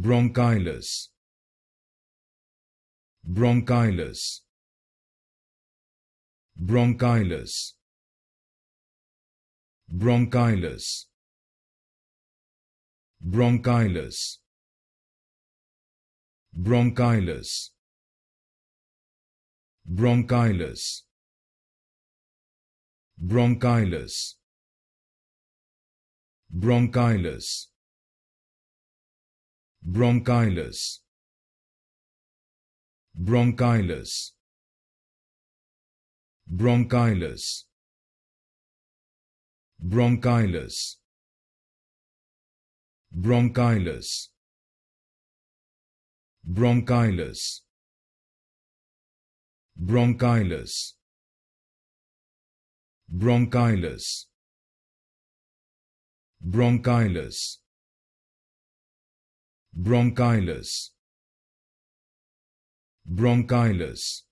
bronchylus bronchylus bronchylus bronchylus bronchylus bronchylus bronchylus bronchylus bronchylus bronchilus bronchilus bronchilus bronchilus bronchilus bronchilus bronchilus bronchilus bronchilus bronchylus bronchylus